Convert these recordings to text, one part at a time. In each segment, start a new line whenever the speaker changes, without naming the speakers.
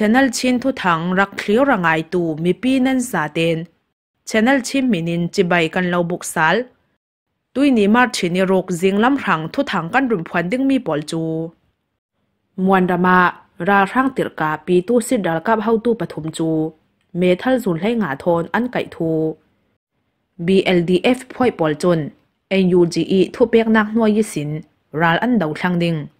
ชนลชินทุถังรักเคลียวรังไงตูมีปีนันสาเดนชนลชินมินินจิใบกันเราบุกสัลตุยนิมาชินิโรคจิงลำพังทุถังกันรุมพันดึงมีปอลจู มวนดามาราช่างติรกาปีตู้สิดดลกับเฮาตู้ปฐมจูเมทัลซุนให้หงาทนอันไก่ทู BLDF พ่อยปอลจนเอ็นยูจี g e ทุเปียกนักนวยยิสินรานอันเดาทางดิงง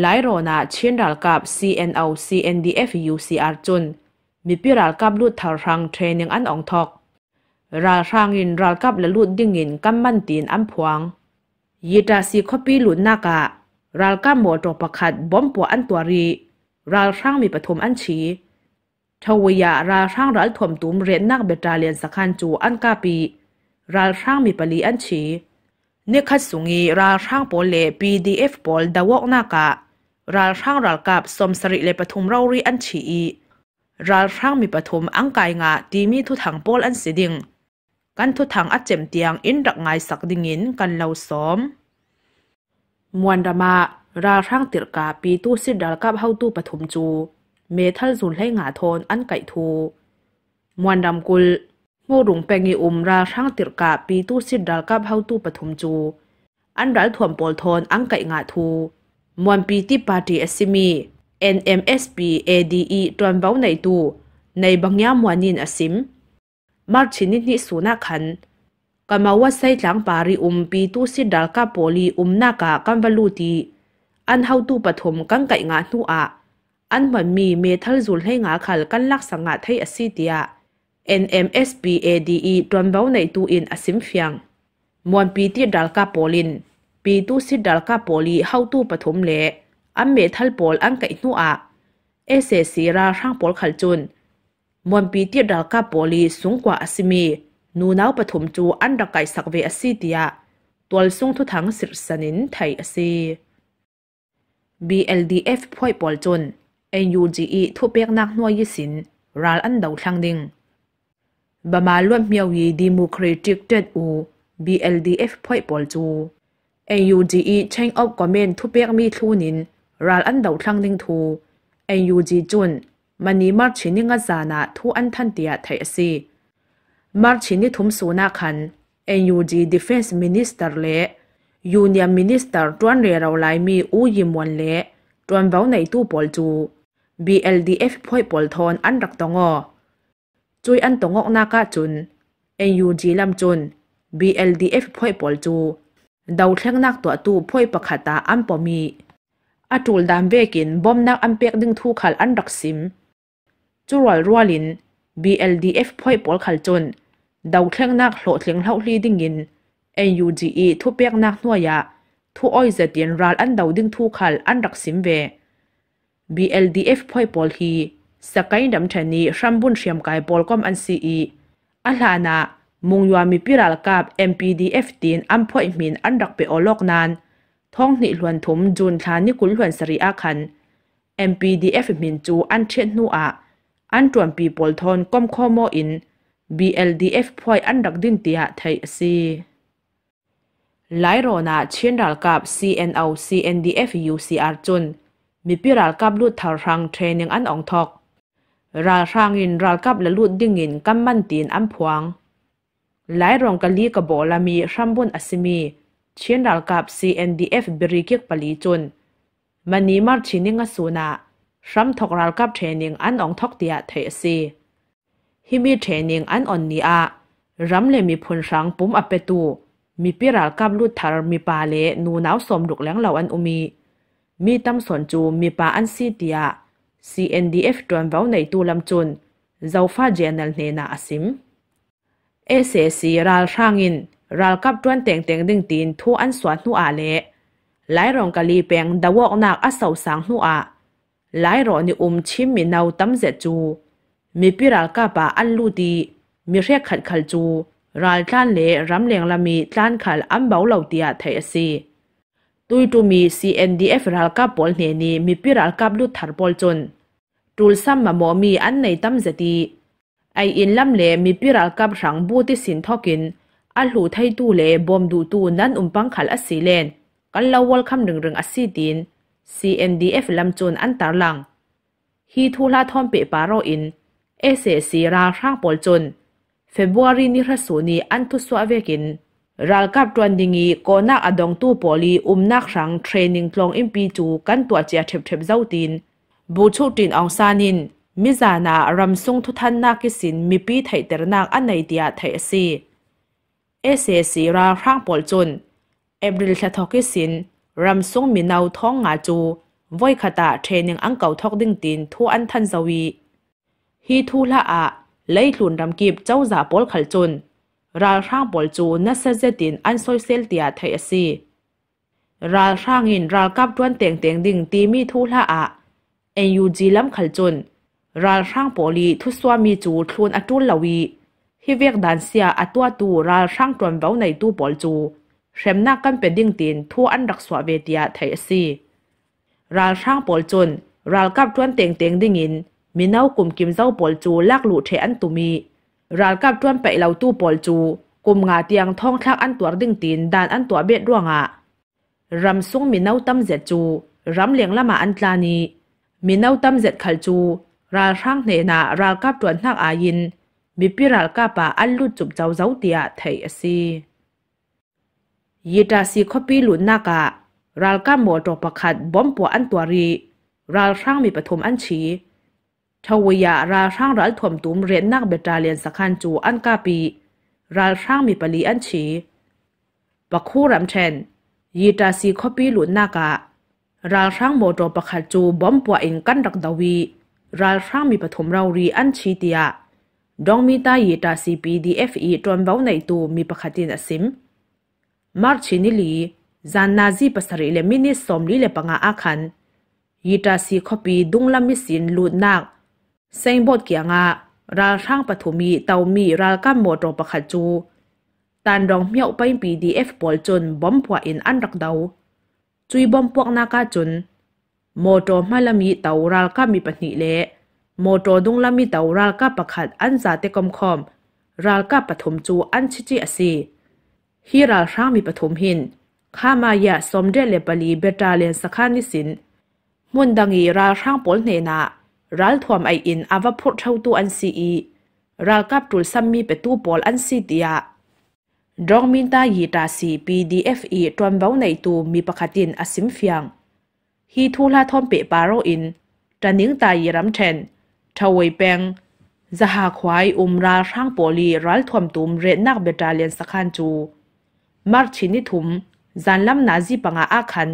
หลายโรนาเช่นรัลกับ CNO CNDF UCR จุนมีพิรัลกับลูดทารังเทรนยังอันองทอกรัลทางอินรัลกับและลูดดิ่งอินกัมมันตีนอันพวงยีตาซีคอปีลุนนากะรัลกับหมอตกประคัดบอมปัวอันตัวรีรัลทางมีปฐมอันชีทวยารัลทางรัลถ่มตุมเรียนนักเบตาเลียนสักันจูอันกาปีรัลทางมีปลีอันชีเนคัดสุงีราช่างโปเลปีดีเอฟบอลดาวกนากะราช่างรัลกับสมสริเลปทุมเรารีอันชีราช่างมีปทุมอังกายงาตีมีทุถังโปลอันสิดิงกันทุถังอัดเจมเตียงอินรักไงสักดิงินกันเลาซ้อมมวนดามาราช่างติรกาปีตู้สิดรัลกับเฮาตู้ปทุมจูเมทัลจุนให้งาทนอันไก่ทูมวนดำกุลงูรุงเปงอุมราช่างติรกาปีตู้สิดดัลกับเฮาตู้ปฐุมจูอันรัลถ่วมปอลทอนอังไก่งาทูมวนปีที่ปาตีเอสซิมี NMSP ADE ตอนเบาในตู้ในบางยามวันนินอสิม มาร์ชินิตนิสูนักขันกามาวัดไซจังปาริอุมปีตู้สิดัลกาโปลีอุมนากากัมวลูตีอันเฮาตู้ปฐมกังไก่งาทูอะอันมันมีเมทัลจุลให้งาขัลกันลักสังหาไทยอสิเตีย NMSPADE ตอนเบาในตูอินอสิมฟียงมวนปีที่ดัลกาโปลิน ปีตูสิดัลกาโปลีเฮาตูปฐมเละอันเมทัลโปลอังกอินัอาเอเซซีราช่างโปลขัลจุนมวนปีที่ดัลกาโปลีสูงกว่าอสิมีนูนาวปฐมจูอันดักไกสักเวอสเตียตัวสูงทุทังสิรสนินไทยอสี BLDF พ่อยปอลจน NUGE ทุเปียกนักนัวยิสินรัลอันเดาทางดิงဘမာလွတ်မြောက်ရေးဒီမိုကရေတစ်တက်အို BLDF ဖွိုက်ပေါ်ကျူ NUGE chain of comment ทุเปียกมีทูนินรัลอันเดาทั้งดิงทู NUG จุนมันนี้มาร์ชินิงอาจานะทูอันทันเตียไทยซีมาร์ชินิทุมสูนาคัน NUG Defense Minister เละยูเนียมินิสเตอร์จวนเรียเราไลมีอูยิมวันเละจวนเบ้าในตู้ปอลจู BLDF พ่อยปอลทอนอันรักตองอจุยอันตงอกนากาจุน NUG ลำจุน BLDF พ่อยปอลจูดาวเทงนักตัวตูพ่อยปะคตาอันปอมีอาจูลดามเวกินบอมนักอันเปียกดึงทูขัลอันรักซิมจูรอลรัวลิน BLDF พ่อยปอลขัลจุนดาวเทงนักโหลเทงเล่าลีดิ่งยิน NUGE ทุเปียกนักนัวยะทุอ้อยเจียนรัลอันดาวดึงทูขัลอันรักซิมเว BLDF พ่อยปอลฮีสกายดัมเทนีรัมบุนเชียมกายบอลกอมอันซีอีอัลานามุงยามีพิรัลกับ MPDF ตีนอัมพอยมินอันดักเปอโลกนานท้องนิลวนถมจูนทานิกุลวนสริอาคัน MPDF มินจูอันเชนนูอาอันตรวนปีบอลทอนก้มข้อมออิน BLDF พอยอันดักดินเตียไทยซีหลายโรนาเช่นรัลกับ CNO CNDF UCR จุนมีพิรัลกับลุดทารังเทรนังอันอองทอกราช่างินรากับละลุดดิ่งินกัมมันตีนอัมพวงหลายรองกะลีกะบอลามีชัมบุนอัสมีเชียนรากับ CNDF บริกิกปลีจุนมันนี้มาชินิงสูนาชัมทกรากับเทนิงอันองทกเตียเทซีฮิมีเทนิงอันออนนีอารัมเลมีพลสังปุ่มอเปตูมีปิรากับลุดทารมีปาเลนูนาวสมดุกแหลงเหล่าอันอุมีมีตำสนจูมีปาอันซีเตีย CNDF tuan vau nei tu lam chun zofa general ne na asim SSC ral rangin ral kap tuan teng teng ding tin thu an swat nu a le lai rong kali peng dawok nak asaw sang nu a lai ro ni um chim mi nau tam ze chu mi piral ka pa an lu ti mi re khat khal chu ral tlan le ram leng lami tlan khal am bau lo tia thai asi ตุยตุมี CNDF รัลกับปอลเนนีมีพิรัลกับลุทารบอลจนตูลซ้ำมาหมอมีอันในตั้มจะดี ไออินลำเลมีพิรัลกับรังบูติสินทอกิน อัลหูไทยตูเลบอมดูตูนั้นอุมปังขัลอัสีเลนกันลาวอลคำหนึ่งเรื่องอัสีดิน CNDF ลำจนอันตารลังฮีทูลาทอมเปปารออิน เอเซซีราร่างบอลจนเฟบรุารีนิรัสูนีอันทุสวาเวกินรัลกับตวนดิงีก็นักอดองตู้ปอลีอุ้มนักรังเทรนนิ่งพลองอิมปีจูกันตัวเจียเทบเทบเจ้าตินบูชูตินองซานินมิจานารำซุงทุทันนากิสินมีปีไทยเตรนักอันในเดียไทยซีเอเซซีราครั้งปอลจุนเอบริลชะทอกิสินรำซุงมีนาวท้องงาจูวยขตาเทรนนิ่งอังเก่าทอกดิ่งตินทั่วอันทันสวีฮีทูละอะไล่หลุนรำกีบเจ้าจาปอลขัลจุนรัลร่างบอลจูนัสเซตินอันโซเซลเตียไทยซีรัลร่างอินรัลกับด้วนเตียงเตียงดิ่งตีมีทุละอะเอ็นยูจีล้ำขลจุนรัลร่างปอลีทุสวามีจูทุนอตุลลวีฮิเวียกดันเซียอตัวตูรัลร่างตรวนเบ้าในตู้บอลจูเชมนากันเป็นดิ่งตีนทั่วอันรักสวาเวเตียไทยซีรัลร่างปอลจนรัลกับด้วนเตียงเตียงดิ่งอินมีเน่ากลุ่มกิมเจ้าปอลจูลากหลู่เทอันตุมีราลกับต้วนไปเหล่าตู้ปอลจูกุมงาเตียงท่องทักอันตัวดึงตีนดานอันตัวเบ็ดร่วงอ่ะรำซุงมีเน่าตั้มเจ็ดจูรำเลียงละมาอันตรานีมีเน่าตั้มเจ็ดขัลจู ราลช่างเนนาราลกับต้วนทักอายิน มีพี่ราลกับป่าอันลุดจุบเจ้าเจ้าเตียไทยสียีตาสีขปีหลุนนากะ ราลกับหมอตกประคัดบอมปัวอันตัวรีราช่างมีปฐมอันชีทวยาราช่างรัลถมตุ้มเรียนนักเบตาเลียนสักขันจูอันกาปีราช่างมีปลีอันฉีปักคู่รำเชนยีตาซีคอปีหลุนนากะราช่างโมโตปะขัดจูบอมปัวเองกันดักดาวีราช่างมีปฐมเรารีอันชีเตียดองมีตายีตาซีปีดีเอฟอีจวนเบ้าในตูมีปะขัดินอสิมมาร์ชินิลีจานนาซีปัสริเลมินิสสมลีเลปังอาคันยีตาซีคอปีดุงลามิสินหลุดนักเซิงบดเกียงะ ราช่างปฐุมีเตามีราก้ามหมดรอปะขจูตันรองเมียวไปปีดีเอฟบอลจนบอมพวอินอันรักเดาจุยบอมพวกนากาจนโมโตมาลามีเตาราก้ามีปัหิเละโมโตดุงลามีเตาราก้าปะขัดอันซาเตกอมคอม ราก้าปฐมจูอันชิจิอสีฮีราช่างมีปฐมหิน ข้ามายะสมเด็จเลปลีเบตาเลนสคานิสิน มุนดังอีราช่างปลเนนารัลทวมไออินอาวพุทเท่าตัวอันซีอีรัลกับตุลซัมมีเปตูปอลอันซีเตียดองมินตายีตาซีปีดีเอฟอีตวนเบ้าในตูมีประคตินอสิมเฟียงฮีทูลาทอมเปปาโรอินจันนิงตายีรัมเชนชาววยแปงจะหาควายอุมราช่างปอลีรัลทวมตุมเรนักเบตาเลียนสักขันจูมาร์ชินิทุมจันลำนาจีปังอาคัน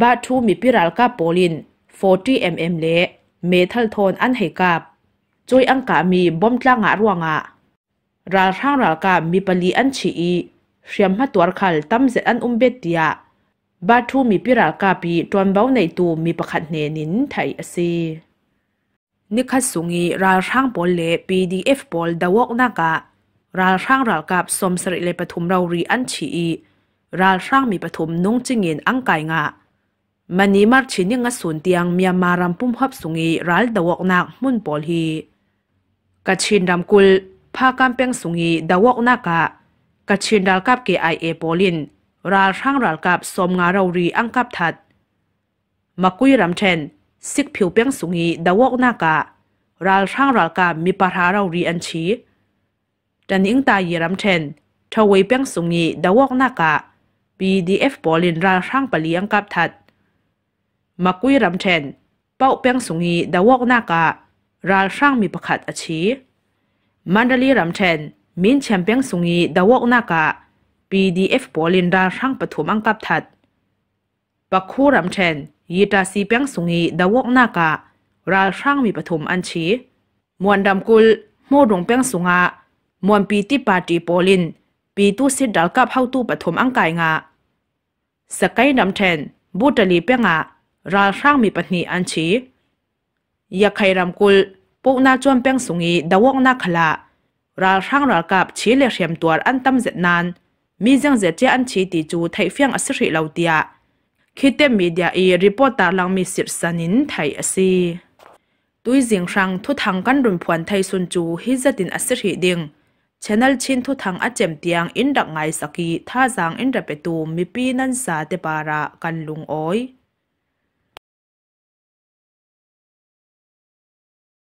บาทูมีพิรัลกาโปลิน40 mm เล่เมทัลโทนอันเหกับจุยอังกา มีบอมตลางะรัวงะราช่างรากามีปลีอันชีอีเสียมหัตัวขัลตั้มเซอันอุมเบตียาบาทูมีปิรากาปีตวนเบ้าในตูมีประคัดเนนินไทยอซีนิคัสุงี ราช่างบอลเลปีดีเอฟบอลดาวกนากะ ราช่างรากับสมสริเลปฐุมเรารีอันชีอีราช่างมีปฐุมนุ่งจิงเงินอังไกงะมันนี้มาร์ชินยังส่วนเตียงเมียมารำมปุ่มฮับสุงีรัลดาวกนักมุนปอลฮีกัชินดำกุลพากำเปียงสุงีดาวกนักะกัชินรัลกับเกไอเอปอลินรัลช่างรัลกับสมงาเรารีอังกับทัดมากุยรำเชนสิกผิวเปียงสุงีดาวกนักะรัลช่างรัลกับมีปะหาเรารีอันชีดันอิงตาเยรำเชนทวีเปียงสุงีดาวกนักะ BDF ปอลินรัลช่างปะลีังกับทัดมากุยรำเชนเป้าเปียงสุงีดาวกนากะราลช่างมีประคัดอาชีมันดลีรำเชนมินเชมเปียงสุงีดาวกนากะ PDF ปอลินราช่างปฐุมอังกับทัดปักคู่รำเชนยีตาซีเปียงสุงีดาวกนากะราลช่างมีปฐุมอันชีมวนดำกุลมูดงเปียงสุงะมวนปีติปาตีปอลินปีตู้สิดดัลกับเฮาตู้ปฐุมอังกายงะสกายรำเชนบูตลีเปียงอะราช่างมีปัญหาอันชีอยากใครรำกุล ปุกนาจวนเปียงสุงีดาวกนาขละ ราช่างรากับชีเลเชียมตัวอันตั้มเจ็ดนานมีเจียงเจ็ดเจอันชีตีจูไทยเฟียงอสิริเลาเตียคิดเต็มมีเดียอีรีพอร์ตลังมีสิทธิ์สนินไทยอสีตุยเสียงรังทุทังกันรุมพวนไทยสุนจูฮิจดินอสิริดิงชแนลชินทุทังอาเจมเตียงอินดักไงสกีท่าจางอินดับเปตูมีปีนันสาเตปาระกันลุงอ้อย